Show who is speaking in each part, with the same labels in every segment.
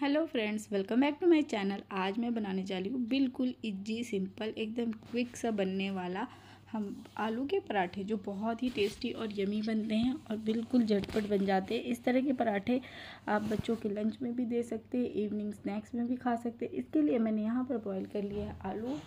Speaker 1: hello friends welcome back to my channel आज मैं बनाने जा रही हूँ बिल्कुल इजी सिंपल एकदम क्विक सा बनने वाला हम आलू के पराठे जो बहुत ही टेस्टी और यमी बनते हैं और बिल्कुल झटपट बन जाते हैं इस तरह के पराठे आप बच्चों के लंच में भी दे सकते हैं इवनिंग स्नैक्स में भी खा सकते हैं इसके लिए मैंने यहाँ पर बॉयल कर लिया है आलू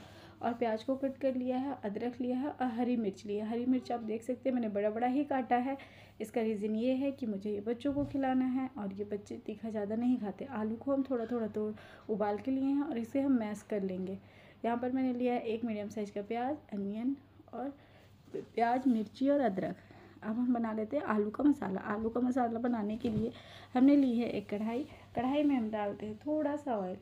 Speaker 1: और प्याज को कट कर लिया है अदरक लिया है और हरी मिर्च लिया हरी मिर्च आप देख सकते हैं मैंने बड़ा बड़ा ही काटा है इसका रीज़न ये है कि मुझे ये बच्चों को खिलाना है और ये बच्चे तीखा ज़्यादा नहीं खाते आलू को हम थोड़ा थोड़ा तो उबाल के लिए हैं और इसे हम मैस कर लेंगे यहाँ पर मैंने लिया है एक मीडियम साइज़ का प्याज अनियन और प्याज मिर्ची और अदरक अब हम बना लेते हैं आलू का मसाला आलू का मसाला बनाने के लिए हमने ली है एक कढ़ाई कढ़ाई में हम डालते हैं थोड़ा सा ऑयल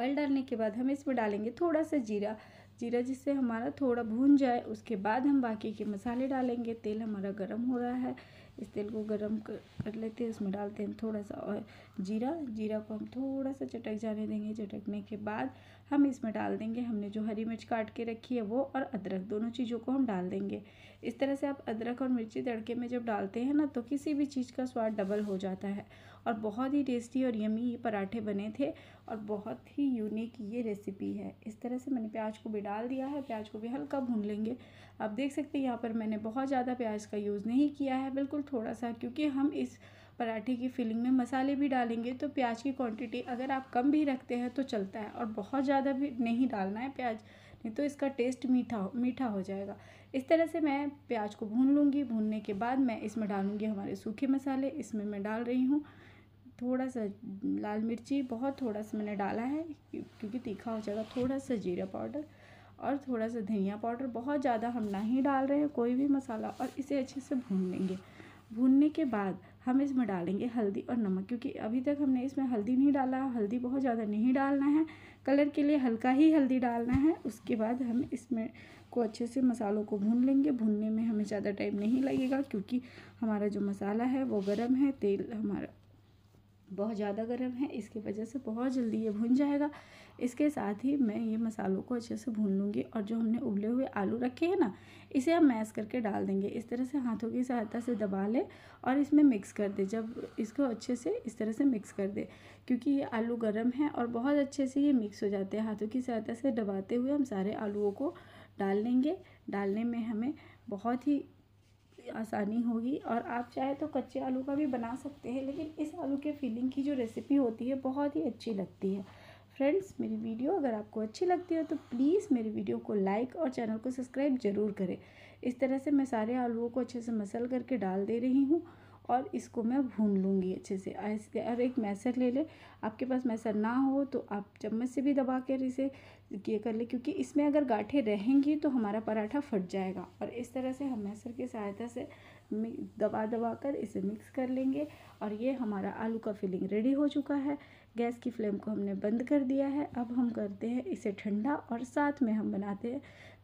Speaker 1: ऑयल डालने के बाद हम इसमें डालेंगे थोड़ा सा जीरा जीरा जिससे हमारा थोड़ा भून जाए उसके बाद हम बाकी के मसाले डालेंगे तेल हमारा गर्म हो रहा है इस तेल को गर्म कर, कर लेते हैं उसमें डालते हैं थोड़ा सा और जीरा जीरा को हम थोड़ा सा चटक जाने देंगे चटकने के बाद हम इसमें डाल देंगे हमने जो हरी मिर्च काट के रखी है वो और अदरक दोनों चीज़ों को हम डाल देंगे इस तरह से आप अदरक और मिर्ची तड़के में जब डालते हैं ना तो किसी भी चीज़ का स्वाद डबल हो जाता है और बहुत ही टेस्टी और यमी ये पराठे बने थे और बहुत ही यूनिक ये रेसिपी है इस तरह से मैंने प्याज को भी डाल दिया है प्याज को भी हल्का भून लेंगे आप देख सकते हैं यहाँ पर मैंने बहुत ज़्यादा प्याज का यूज़ नहीं किया है बिल्कुल थोड़ा सा क्योंकि हम इस पराठे की फिलिंग में मसाले भी डालेंगे तो प्याज की क्वांटिटी अगर आप कम भी रखते हैं तो चलता है और बहुत ज़्यादा भी नहीं डालना है प्याज नहीं तो इसका टेस्ट मीठा हो मीठा हो जाएगा इस तरह से मैं प्याज को भून लूँगी भूनने के बाद मैं इसमें डालूँगी हमारे सूखे मसाले इसमें मैं डाल रही हूँ थोड़ा सा लाल मिर्ची बहुत थोड़ा सा मैंने डाला है क्योंकि तीखा हो जाएगा थोड़ा सा जीरा पाउडर और थोड़ा सा धनिया पाउडर बहुत ज़्यादा हम ना ही डाल रहे हैं कोई भी मसाला और इसे अच्छे से भून लेंगे भूनने के बाद हम इसमें डालेंगे हल्दी और नमक क्योंकि अभी तक हमने इसमें हल्दी नहीं डाला हल्दी बहुत ज़्यादा नहीं डालना है कलर के लिए हल्का ही हल्दी डालना है उसके बाद हम इसमें को अच्छे से मसालों को भून लेंगे भूनने में हमें ज़्यादा टाइम नहीं लगेगा क्योंकि हमारा जो मसाला है वो गर्म है तेल हमारा बहुत ज़्यादा गर्म है इसकी वजह से बहुत जल्दी ये भुन जाएगा इसके साथ ही मैं ये मसालों को अच्छे से भून लूँगी और जो हमने उबले हुए आलू रखे हैं ना इसे हम मैश करके डाल देंगे इस तरह से हाथों की सहायता से दबा लें और इसमें मिक्स कर दे जब इसको अच्छे से इस तरह से मिक्स कर दे क्योंकि ये आलू गर्म है और बहुत अच्छे से ये मिक्स हो जाते हैं हाथों की सहायता से दबाते हुए हम सारे आलूओं को डाल लेंगे डालने में हमें बहुत ही आसानी होगी और आप चाहे तो कच्चे आलू का भी बना सकते हैं लेकिन इस आलू के फिलिंग की जो रेसिपी होती है बहुत ही अच्छी लगती है फ्रेंड्स मेरी वीडियो अगर आपको अच्छी लगती हो तो प्लीज़ मेरी वीडियो को लाइक और चैनल को सब्सक्राइब ज़रूर करें इस तरह से मैं सारे आलूओं को अच्छे से मसल करके डाल दे रही हूँ और इसको मैं भून लूँगी अच्छे से और एक मैसर ले ले आपके पास मैसर ना हो तो आप चम्मच से भी दबा कर इसे ये कर ले क्योंकि इसमें अगर गाठे रहेंगी तो हमारा पराठा फट जाएगा और इस तरह से हम मैसर की सहायता से दबा दबा कर इसे मिक्स कर लेंगे और ये हमारा आलू का फिलिंग रेडी हो चुका है गैस की फ्लेम को हमने बंद कर दिया है अब हम करते हैं इसे ठंडा और साथ में हम बनाते हैं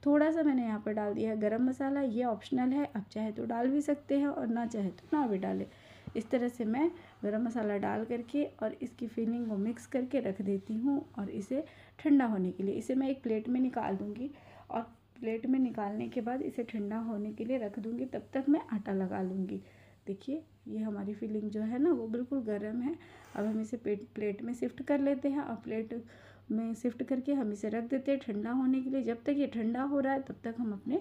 Speaker 1: थोड़ा सा मैंने यहाँ पर डाल दिया है गर्म मसाला ये ऑप्शनल है आप चाहे तो डाल भी सकते हैं और ना चाहे तो ना भी डालें इस तरह से मैं गरम मसाला डाल करके और इसकी फिलिंग को मिक्स करके रख देती हूँ और इसे ठंडा होने के लिए इसे मैं एक प्लेट में निकाल दूँगी और प्लेट में निकालने के बाद इसे ठंडा होने के लिए रख दूँगी तब तक मैं आटा लगा लूँगी देखिए ये हमारी फीलिंग जो है ना वो बिल्कुल गर्म है अब हम इसे प्लेट में शिफ्ट कर लेते हैं और प्लेट में शिफ्ट करके हम इसे रख देते हैं ठंडा होने के लिए जब तक ये ठंडा हो रहा है तब तक हम अपने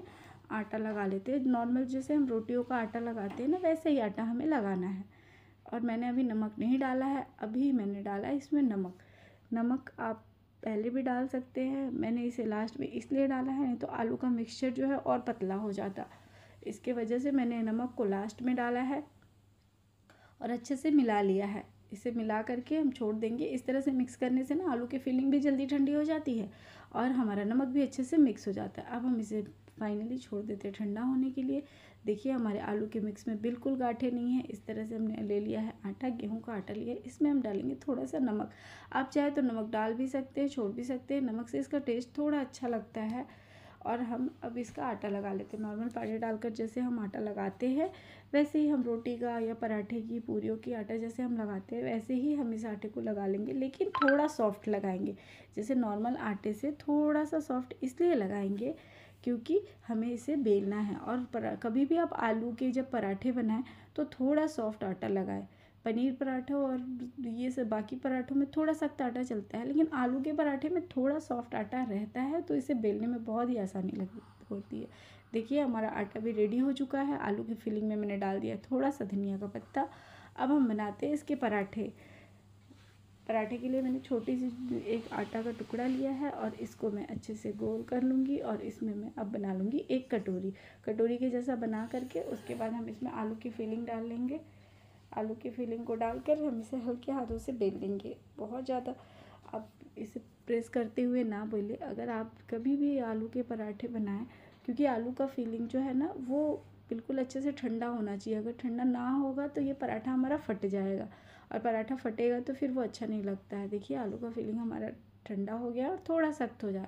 Speaker 1: आटा लगा लेते हैं नॉर्मल जैसे हम रोटियों का आटा लगाते हैं ना वैसे ही आटा हमें लगाना है और मैंने अभी नमक नहीं डाला है अभी मैंने डाला है इसमें नमक नमक आप पहले भी डाल सकते हैं मैंने इसे लास्ट में इसलिए डाला है नहीं तो आलू का मिक्सचर जो है और पतला हो जाता इसके वजह से मैंने नमक को लास्ट में डाला है और अच्छे से मिला लिया है इसे मिला करके हम छोड़ देंगे इस तरह से मिक्स करने से ना आलू की फिलिंग भी जल्दी ठंडी हो जाती है और हमारा नमक भी अच्छे से मिक्स हो जाता है अब हम इसे फाइनली छोड़ देते हैं ठंडा होने के लिए देखिए हमारे आलू के मिक्स में बिल्कुल गाठे नहीं है इस तरह से हमने ले लिया है आटा गेहूं का आटा लिया है इसमें हम डालेंगे थोड़ा सा नमक आप चाहे तो नमक डाल भी सकते हैं छोड़ भी सकते हैं नमक से इसका टेस्ट थोड़ा अच्छा लगता है और हम अब इसका आटा लगा लेते हैं नॉर्मल पानी डालकर जैसे हम आटा लगाते हैं वैसे ही हम रोटी का या पराठे की पूरीों की आटा जैसे हम लगाते हैं वैसे ही हम इस आटे को लगा लेंगे लेकिन थोड़ा सॉफ्ट लगाएंगे जैसे नॉर्मल आटे से थोड़ा सा सॉफ्ट इसलिए लगाएंगे क्योंकि हमें इसे बेलना है और कभी भी आप आलू के जब पराठे बनाएं तो थोड़ा सॉफ्ट आटा लगाएं पनीर पराठा और ये सब बाकी पराठों में थोड़ा सख्त आटा चलता है लेकिन आलू के पराठे में थोड़ा सॉफ्ट आटा रहता है तो इसे बेलने में बहुत ही आसानी लगी होती है देखिए हमारा आटा भी रेडी हो चुका है आलू की फिलिंग में मैंने डाल दिया थोड़ा सा धनिया का पत्ता अब हम बनाते हैं इसके पराठे पराठे के लिए मैंने छोटी सी एक आटा का टुकड़ा लिया है और इसको मैं अच्छे से गोल कर लूँगी और इसमें मैं अब बना लूँगी एक कटोरी कटोरी के जैसा बना करके उसके बाद हम इसमें आलू की फिलिंग डाल लेंगे आलू की फिलिंग को डालकर हम इसे हल्के हाथों से बेल लेंगे बहुत ज़्यादा आप इसे प्रेस करते हुए ना बोले अगर आप कभी भी आलू के पराठे बनाएं क्योंकि आलू का फीलिंग जो है ना वो बिल्कुल अच्छे से ठंडा होना चाहिए अगर ठंडा ना होगा तो ये पराठा हमारा फट जाएगा और पराठा फटेगा तो फिर वो अच्छा नहीं लगता है देखिए आलू का फीलिंग हमारा ठंडा हो गया और थोड़ा सख्त हो जा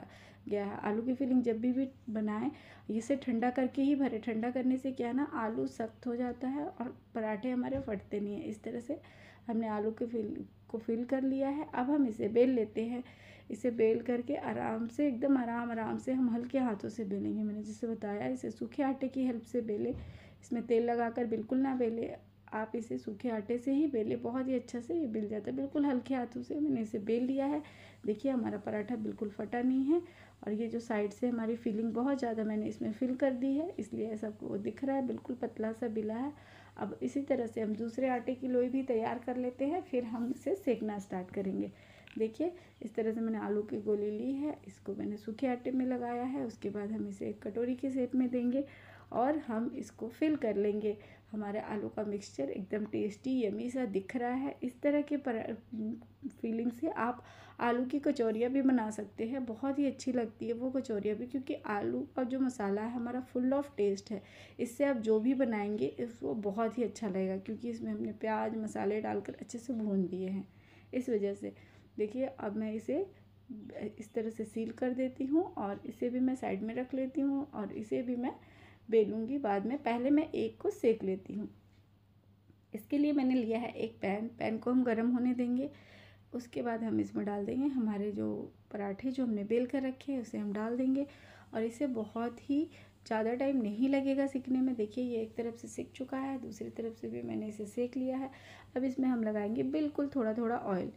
Speaker 1: गया है आलू की फिलिंग जब भी भी बनाएं इसे ठंडा करके ही भरे ठंडा करने से क्या है ना आलू सख्त हो जाता है और पराठे हमारे फटते नहीं है इस तरह से हमने आलू के फिल को फिल कर लिया है अब हम इसे बेल लेते हैं इसे बेल करके आराम से एकदम आराम आराम से हम हल्के हाथों से बेलेंगे मैंने जैसे बताया इसे सूखे आटे की हेल्प से बेलें इसमें तेल लगाकर बिल्कुल ना बेलें आप इसे सूखे आटे से ही बेलें बहुत ही अच्छा से ये बेल जाता है बिल्कुल हल्के हाथों से मैंने इसे बेल लिया है देखिए हमारा पराठा बिल्कुल फटा नहीं है और ये जो साइड से हमारी फीलिंग बहुत ज़्यादा मैंने इसमें फिल कर दी है इसलिए ऐसा वो दिख रहा है बिल्कुल पतला सा बिला है अब इसी तरह से हम दूसरे आटे की लोई भी तैयार कर लेते हैं फिर हम इसे सेकना स्टार्ट करेंगे देखिए इस तरह से मैंने आलू की गोली ली है इसको मैंने सूखे आटे में लगाया है उसके बाद हम इसे एक कटोरी के सेप में देंगे और हम इसको फिल कर लेंगे हमारे आलू का मिक्सचर एकदम टेस्टी यमी सा दिख रहा है इस तरह के पर फीलिंग से आप आलू की कचौरियाँ भी बना सकते हैं बहुत ही अच्छी लगती है वो कचौरियाँ भी क्योंकि आलू का जो मसाला है हमारा फुल ऑफ टेस्ट है इससे आप जो भी बनाएंगे वो बहुत ही अच्छा लगेगा क्योंकि इसमें हमने प्याज मसाले डालकर अच्छे से भून दिए हैं इस वजह से देखिए अब मैं इसे इस तरह से सील कर देती हूँ और इसे भी मैं साइड में रख लेती हूँ और इसे भी मैं बेलूँगी बाद में पहले मैं एक को सेक लेती हूँ इसके लिए मैंने लिया है एक पैन पैन को हम गर्म होने देंगे उसके बाद हम इसमें डाल देंगे हमारे जो पराठे जो हमने बेल कर रखे हैं उसे हम डाल देंगे और इसे बहुत ही ज़्यादा टाइम नहीं लगेगा सीखने में देखिए ये एक तरफ से सीख चुका है दूसरी तरफ से भी मैंने इसे सेक लिया है अब इसमें हम लगाएंगे बिल्कुल थोड़ा थोड़ा ऑयल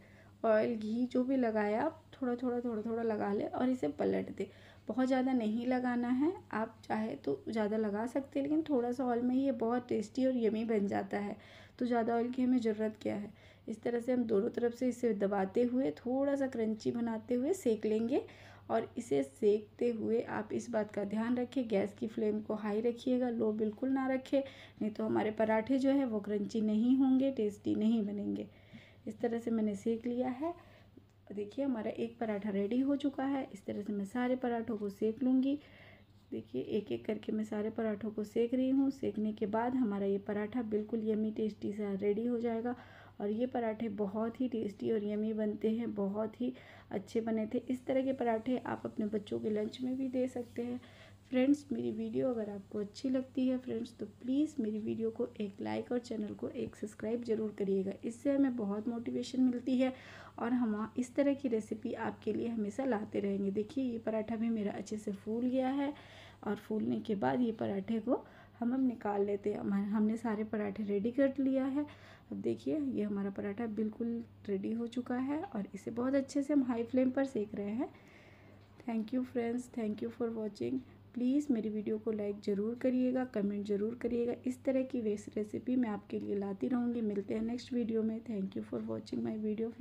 Speaker 1: ऑयल घी जो भी लगाया आप थोड़ा थोड़ा थोड़ा थोड़ा लगा ले और इसे पलट दे बहुत ज़्यादा नहीं लगाना है आप चाहे तो ज़्यादा लगा सकते हैं लेकिन थोड़ा सा ऑयल में ये बहुत टेस्टी और यमी बन जाता है तो ज़्यादा ऑयल की हमें ज़रूरत क्या है इस तरह से हम दोनों तरफ से इसे दबाते हुए थोड़ा सा क्रंची बनाते हुए सेक लेंगे और इसे सेकते हुए आप इस बात का ध्यान रखें गैस की फ्लेम को हाई रखिएगा लो बिल्कुल ना रखें नहीं तो हमारे पराठे जो है वो क्रंची नहीं होंगे टेस्टी नहीं बनेंगे इस तरह से मैंने सेक लिया है देखिए हमारा एक पराठा रेडी हो चुका है इस तरह से मैं सारे पराठों को सेक लूँगी देखिए एक एक करके मैं सारे पराठों को सेक रही हूँ सेकने के बाद हमारा ये पराठा बिल्कुल यमी टेस्टी सा रेडी हो जाएगा और ये पराठे बहुत ही टेस्टी और यमी बनते हैं बहुत ही अच्छे बने थे इस तरह के पराठे आप अपने बच्चों के लंच में भी दे सकते हैं फ्रेंड्स मेरी वीडियो अगर आपको अच्छी लगती है फ्रेंड्स तो प्लीज़ मेरी वीडियो को एक लाइक और चैनल को एक सब्सक्राइब ज़रूर करिएगा इससे हमें बहुत मोटिवेशन मिलती है और हम इस तरह की रेसिपी आपके लिए हमेशा लाते रहेंगे देखिए ये पराठा भी मेरा अच्छे से फूल गया है और फूलने के बाद ये पराठे को हम अब निकाल लेते हैं हमने सारे पराठे रेडी कर लिया है अब देखिए ये हमारा पराठा बिल्कुल रेडी हो चुका है और इसे बहुत अच्छे से हम हाई फ्लेम पर सेक रहे हैं thank you friends thank you for watching please मेरी वीडियो को लाइक ज़रूर करिएगा कमेंट ज़रूर करिएगा इस तरह की वेस्ट रेसिपी मैं आपके लिए लाती रहूँगी मिलते हैं नेक्स्ट वीडियो में thank you for watching my video